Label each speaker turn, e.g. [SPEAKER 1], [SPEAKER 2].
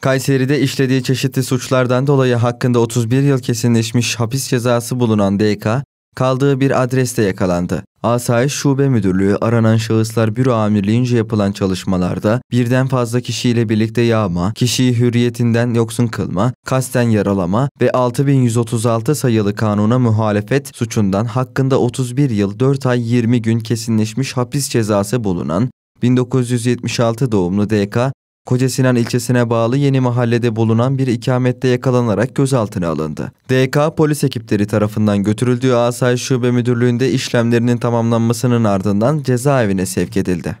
[SPEAKER 1] Kayseri'de işlediği çeşitli suçlardan dolayı hakkında 31 yıl kesinleşmiş hapis cezası bulunan DK, kaldığı bir adreste yakalandı. Asayiş Şube Müdürlüğü aranan şahıslar büro amirliğince yapılan çalışmalarda birden fazla kişiyle birlikte yağma, kişiyi hürriyetinden yoksun kılma, kasten yaralama ve 6136 sayılı kanuna muhalefet suçundan hakkında 31 yıl 4 ay 20 gün kesinleşmiş hapis cezası bulunan 1976 doğumlu DK Kocasinan ilçesine bağlı yeni mahallede bulunan bir ikamette yakalanarak gözaltına alındı. DK polis ekipleri tarafından götürüldüğü Asayiş Şube Müdürlüğü'nde işlemlerinin tamamlanmasının ardından cezaevine sevk edildi.